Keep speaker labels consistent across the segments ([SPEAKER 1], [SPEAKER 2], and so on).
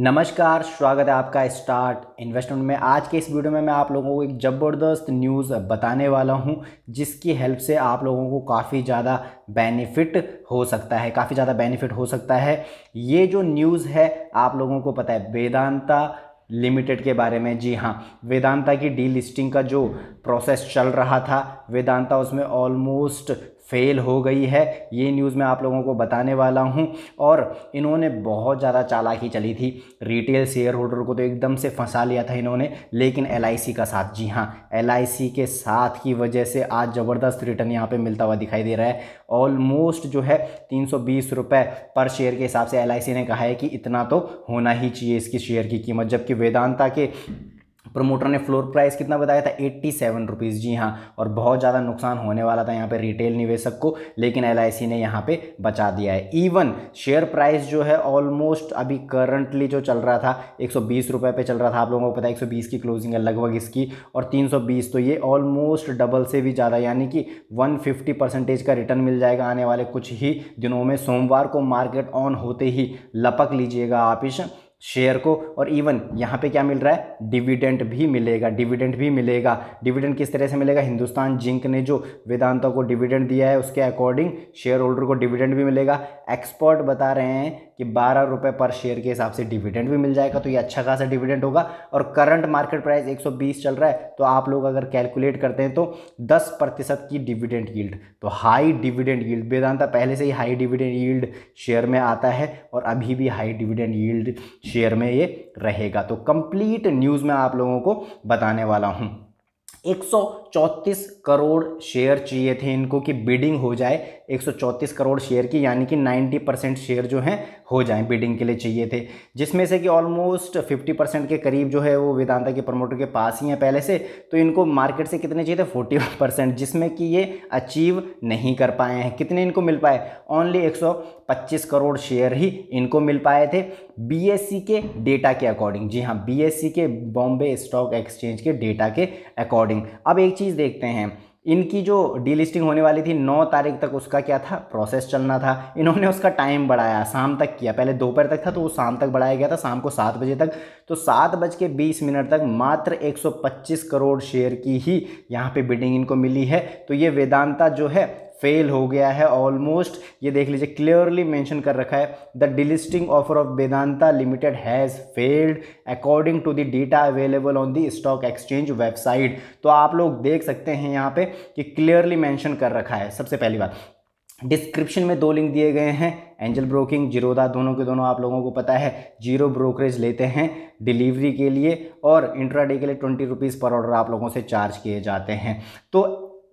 [SPEAKER 1] नमस्कार स्वागत है आपका स्टार्ट इन्वेस्टमेंट में आज के इस वीडियो में मैं आप लोगों को एक ज़बरदस्त न्यूज़ बताने वाला हूं जिसकी हेल्प से आप लोगों को काफ़ी ज़्यादा बेनिफिट हो सकता है काफ़ी ज़्यादा बेनिफिट हो सकता है ये जो न्यूज़ है आप लोगों को पता है वेदांता लिमिटेड के बारे में जी हाँ वेदांता की डीलिस्टिंग का जो प्रोसेस चल रहा था वेदांता उसमें ऑलमोस्ट फेल हो गई है ये न्यूज़ मैं आप लोगों को बताने वाला हूँ और इन्होंने बहुत ज़्यादा चालाकी चली थी रिटेल शेयर होल्डर को तो एकदम से फंसा लिया था इन्होंने लेकिन एल का साथ जी हाँ एल के साथ की वजह से आज ज़बरदस्त रिटर्न यहाँ पर मिलता हुआ दिखाई दे रहा है ऑलमोस्ट जो है तीन पर शेयर के हिसाब से एल ने कहा है कि इतना तो होना ही चाहिए इसकी शेयर की कीमत जबकि वेदांता के प्रमोटर ने फ्लोर प्राइस कितना बताया था एट्टी सेवन रुपीज़ जी हाँ और बहुत ज़्यादा नुकसान होने वाला था यहाँ पे रिटेल निवेशक को लेकिन एल ने यहाँ पे बचा दिया है इवन शेयर प्राइस जो है ऑलमोस्ट अभी करंटली जो चल रहा था एक सौ पे चल रहा था आप लोगों को पता है एक की क्लोजिंग है लगभग इसकी और तीन तो ये ऑलमोस्ट डबल से भी ज़्यादा यानी कि वन परसेंटेज का रिटर्न मिल जाएगा आने वाले कुछ ही दिनों में सोमवार को मार्केट ऑन होते ही लपक लीजिएगा आप इस शेयर को और इवन यहाँ पे क्या मिल रहा है डिविडेंट भी मिलेगा डिविडेंट भी मिलेगा डिविडेंट किस तरह से मिलेगा हिंदुस्तान जिंक ने जो वेदांता को डिविडेंट दिया है उसके अकॉर्डिंग शेयर होल्डर को डिविडेंट भी मिलेगा एक्सपर्ट बता रहे हैं कि बारह रुपये पर शेयर के हिसाब से डिविडेंट भी मिल जाएगा तो ये अच्छा खासा डिविडेंट होगा और करंट मार्केट प्राइस एक चल रहा है तो आप लोग अगर कैलकुलेट करते हैं तो दस प्रतिशत की डिविडेंट यील्ड तो हाई डिविडेंट यील्ड वेदांता पहले से ही हाई डिविडेंट यील्ड शेयर में आता है और अभी भी हाई डिविडेंट यील्ड शेयर में ये रहेगा तो कंप्लीट न्यूज़ मैं आप लोगों को बताने वाला हूँ एक सौ 134 करोड़ शेयर चाहिए थे इनको कि बिडिंग हो जाए 134 करोड़ शेयर की यानी कि 90 परसेंट शेयर जो हैं हो जाएं बिडिंग के लिए चाहिए थे जिसमें से कि ऑलमोस्ट 50 परसेंट के करीब जो है वो वेदांता के प्रमोटर के पास ही हैं पहले से तो इनको मार्केट से कितने चाहिए थे फोर्टी परसेंट जिसमें कि ये अचीव नहीं कर पाए हैं कितने इनको मिल पाए ओनली पच्चीस करोड़ शेयर ही इनको मिल पाए थे सी e के डेटा के अकॉर्डिंग जी हाँ सी e के बॉम्बे स्टॉक एक्सचेंज के डेटा के अकॉर्डिंग अब एक चीज़ देखते हैं इनकी जो डीलिस्टिंग होने वाली थी 9 तारीख तक उसका क्या था प्रोसेस चलना था इन्होंने उसका टाइम बढ़ाया शाम तक किया पहले दोपहर तक था तो वो शाम तक बढ़ाया गया था शाम को सात बजे तक तो सात बज के बीस मिनट तक मात्र 125 करोड़ शेयर की ही यहाँ पे बिडिंग इनको मिली है तो ये वेदांता जो है फेल हो गया है ऑलमोस्ट ये देख लीजिए क्लियरली मेंशन कर रखा है the delisting offer of Vedanta limited has failed according to the data available on the stock exchange website तो आप लोग देख सकते हैं यहाँ पे कि क्लियरली मेंशन कर रखा है सबसे पहली बात डिस्क्रिप्शन में दो लिंक दिए गए हैं एंजल ब्रोकिंग जीरोदा दोनों के दोनों आप लोगों को पता है जीरो ब्रोकरेज लेते हैं डिलीवरी के लिए और इंट्राडे के लिए ट्वेंटी रुपीज़ पर ऑर्डर आप लोगों से चार्ज किए जाते हैं तो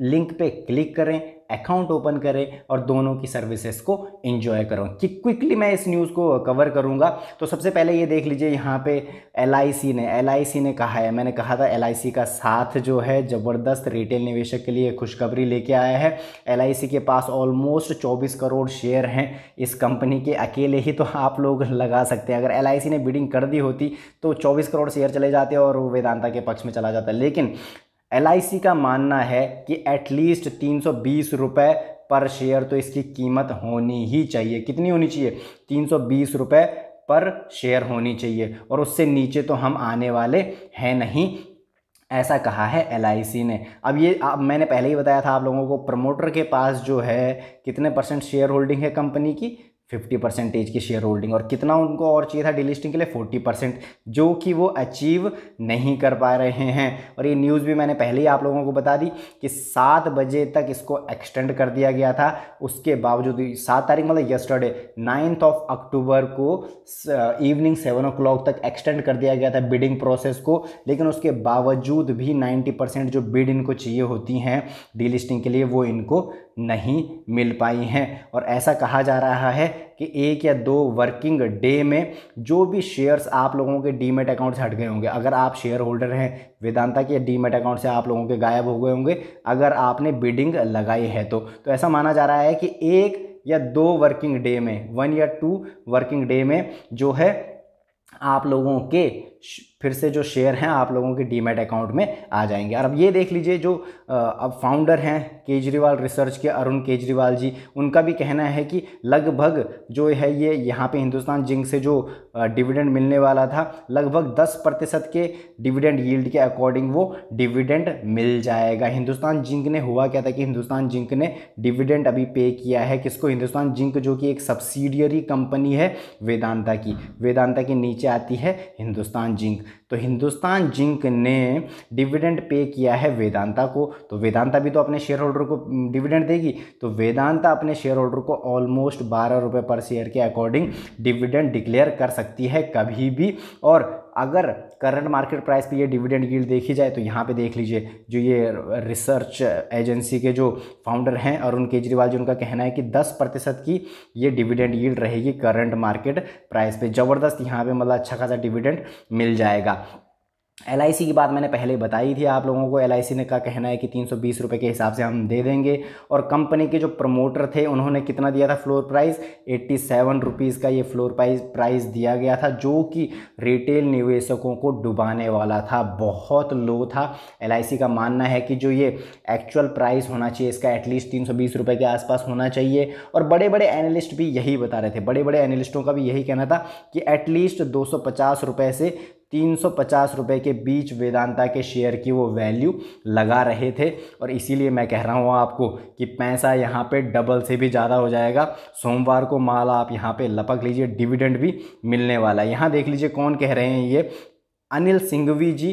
[SPEAKER 1] लिंक पे क्लिक करें अकाउंट ओपन करें और दोनों की सर्विसेज को इंजॉय करो कि क्विकली मैं इस न्यूज़ को कवर करूँगा तो सबसे पहले ये देख लीजिए यहाँ पे एल ने एल ने कहा है मैंने कहा था एल का साथ जो है ज़बरदस्त रिटेल निवेशक के लिए खुशखबरी लेके आया है एल के पास ऑलमोस्ट चौबीस करोड़ शेयर हैं इस कंपनी के अकेले ही तो आप लोग लगा सकते हैं अगर एल ने बिडिंग कर दी होती तो चौबीस करोड़ शेयर चले जाते और वेदांता के पक्ष में चला जाता लेकिन एल का मानना है कि एटलीस्ट तीन सौ बीस रुपये पर शेयर तो इसकी कीमत होनी ही चाहिए कितनी होनी चाहिए तीन सौ बीस रुपये पर शेयर होनी चाहिए और उससे नीचे तो हम आने वाले हैं नहीं ऐसा कहा है एल ने अब ये आप मैंने पहले ही बताया था आप लोगों को प्रमोटर के पास जो है कितने परसेंट शेयर होल्डिंग है कंपनी की फिफ्टी परसेंटेज की शेयर होल्डिंग और कितना उनको और चाहिए था डिलिस्टिंग के लिए फोर्टी परसेंट जो कि वो अचीव नहीं कर पा रहे हैं और ये न्यूज़ भी मैंने पहले ही आप लोगों को बता दी कि सात बजे तक इसको एक्सटेंड कर दिया गया था उसके बावजूद सात तारीख मतलब यस्टरडे नाइन्थ ऑफ अक्टूबर को इवनिंग सेवन ओ तक एक्सटेंड कर दिया गया था बिडिंग प्रोसेस को लेकिन उसके बावजूद भी नाइन्टी जो बिड इनको चाहिए होती हैं डीलिस्टिंग के लिए वो इनको नहीं मिल पाई हैं और ऐसा कहा जा रहा है कि एक या दो वर्किंग डे में जो भी शेयर्स आप लोगों के डीमेट अकाउंट से हट गए होंगे अगर आप शेयर होल्डर हैं वेदांता के डीमेट अकाउंट से आप लोगों के गायब हो गए होंगे अगर आपने बिडिंग लगाई है तो, तो ऐसा माना जा रहा है कि एक या दो वर्किंग डे में वन या टू वर्किंग डे में जो है आप लोगों के फिर से जो शेयर हैं आप लोगों के डीमेट अकाउंट में आ जाएंगे और अब ये देख लीजिए जो अब फाउंडर हैं केजरीवाल रिसर्च के अरुण केजरीवाल जी उनका भी कहना है कि लगभग जो है ये यहाँ पे हिंदुस्तान जिंक से जो डिविडेंड मिलने वाला था लगभग 10 प्रतिशत के डिविडेंड यील्ड के अकॉर्डिंग वो डिविडेंड मिल जाएगा हिंदुस्तान जिंक ने हुआ क्या था कि हिंदुस्तान जिंक ने डिविडेंड अभी पे किया है किसको हिंदुस्तान जिंक जो कि एक सब्सिडियरी कंपनी है वेदांता की वेदांता के नीचे नीचे आती है हिंदुस्तान जिंक तो हिंदुस्तान जिंक ने डिविडेंड पे किया है वेदांता को तो वेदांता भी तो अपने शेयर होल्डर को डिविडेंड देगी तो वेदांता अपने शेयर होल्डर को ऑलमोस्ट बारह रुपये पर शेयर के अकॉर्डिंग डिविडेंड डिक्लेयर कर सकती है कभी भी और अगर करंट मार्केट प्राइस पे ये डिविडेंड गिल्ड देखी जाए तो यहाँ पे देख लीजिए जो ये रिसर्च एजेंसी के जो फाउंडर हैं अरुण केजरीवाल जी उनका कहना है कि 10 प्रतिशत की ये डिविडेंड गिल्ड रहेगी करंट मार्केट प्राइस पे ज़बरदस्त यहाँ पे मतलब अच्छा खासा डिविडेंड मिल जाएगा एल की बात मैंने पहले बताई थी आप लोगों को एल ने का कहना है कि तीन सौ के हिसाब से हम दे देंगे और कंपनी के जो प्रमोटर थे उन्होंने कितना दिया था floor price eighty seven rupees का ये फ्लोर प्राइस प्राइस दिया गया था जो कि रिटेल निवेशकों को डुबाने वाला था बहुत लो था एल का मानना है कि जो ये एक्चुअल प्राइस होना चाहिए इसका एटलीस्ट तीन सौ के आसपास होना चाहिए और बड़े बड़े एनालिस्ट भी यही बता रहे थे बड़े बड़े एनालिस्टों का भी यही कहना था कि एटलीस्ट दो सौ से तीन सौ के बीच वेदांता के शेयर की वो वैल्यू लगा रहे थे और इसीलिए मैं कह रहा हूँ आपको कि पैसा यहाँ पे डबल से भी ज़्यादा हो जाएगा सोमवार को माल आप यहाँ पे लपक लीजिए डिविडेंड भी मिलने वाला है यहाँ देख लीजिए कौन कह रहे हैं ये अनिल सिंघवी जी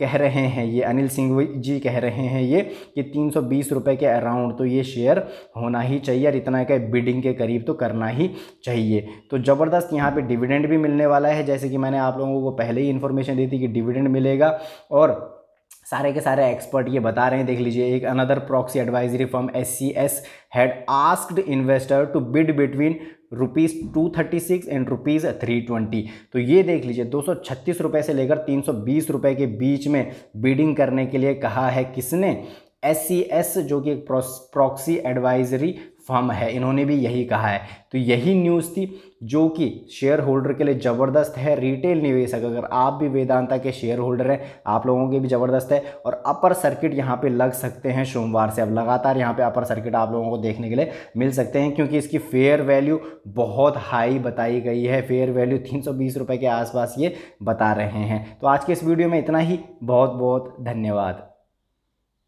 [SPEAKER 1] कह रहे हैं ये अनिल सिंह जी कह रहे हैं ये कि तीन सौ बीस रुपये के अराउंड तो ये शेयर होना ही चाहिए और इतना का बिडिंग के करीब तो करना ही चाहिए तो ज़बरदस्त यहाँ पे डिविडेंड भी मिलने वाला है जैसे कि मैंने आप लोगों को पहले ही इन्फॉर्मेशन दी थी कि डिविडेंड मिलेगा और सारे के सारे एक्सपर्ट ये बता रहे हैं देख लीजिए एक another proxy advisory firm S C S had asked investor to bid between rupees two thirty six and rupees three twenty तो ये देख लीजिए दो सौ छत्तीस रुपये से लेकर तीन सौ बीस रुपये के बीच में बीडिंग करने के लिए कहा है किसने एस सी एस जो कि एक प्रॉक्सी एडवाइजरी फर्म है इन्होंने भी यही कहा है तो यही न्यूज़ थी जो कि शेयर होल्डर के लिए ज़बरदस्त है रिटेल निवेशक अगर आप भी वेदांता के शेयर होल्डर हैं आप लोगों के भी ज़बरदस्त है और अपर सर्किट यहाँ पे लग सकते हैं सोमवार से अब लगातार यहाँ पे अपर सर्किट आप लोगों को देखने के लिए मिल सकते हैं क्योंकि इसकी फेयर वैल्यू बहुत हाई बताई गई है फेयर वैल्यू तीन सौ के आसपास ये बता रहे हैं तो आज के इस वीडियो में इतना ही बहुत बहुत धन्यवाद